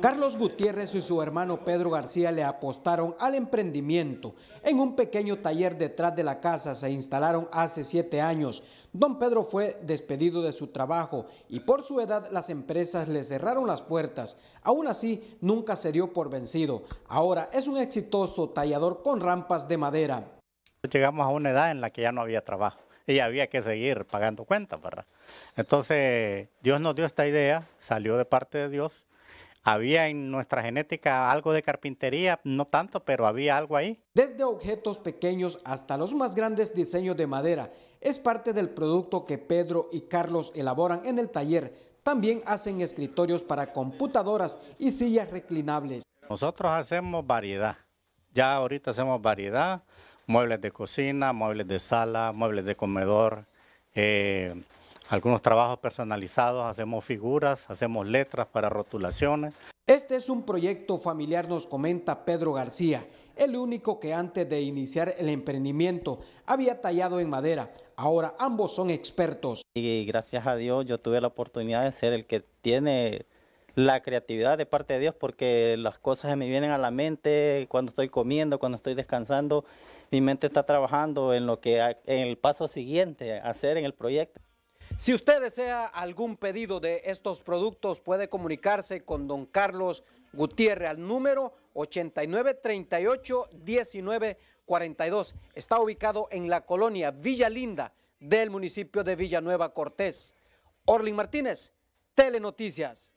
Carlos Gutiérrez y su hermano Pedro García le apostaron al emprendimiento. En un pequeño taller detrás de la casa se instalaron hace siete años. Don Pedro fue despedido de su trabajo y por su edad las empresas le cerraron las puertas. Aún así, nunca se dio por vencido. Ahora es un exitoso tallador con rampas de madera. Llegamos a una edad en la que ya no había trabajo y había que seguir pagando cuentas, Entonces, Dios nos dio esta idea, salió de parte de Dios había en nuestra genética algo de carpintería, no tanto, pero había algo ahí. Desde objetos pequeños hasta los más grandes diseños de madera, es parte del producto que Pedro y Carlos elaboran en el taller. También hacen escritorios para computadoras y sillas reclinables. Nosotros hacemos variedad. Ya ahorita hacemos variedad, muebles de cocina, muebles de sala, muebles de comedor, eh, algunos trabajos personalizados, hacemos figuras, hacemos letras para rotulaciones. Este es un proyecto familiar, nos comenta Pedro García, el único que antes de iniciar el emprendimiento había tallado en madera. Ahora ambos son expertos. Y gracias a Dios yo tuve la oportunidad de ser el que tiene la creatividad de parte de Dios porque las cosas me vienen a la mente cuando estoy comiendo, cuando estoy descansando, mi mente está trabajando en lo que en el paso siguiente hacer en el proyecto. Si usted desea algún pedido de estos productos, puede comunicarse con don Carlos Gutiérrez al número 8938-1942. Está ubicado en la colonia Villa Linda del municipio de Villanueva Cortés. Orlin Martínez, Telenoticias.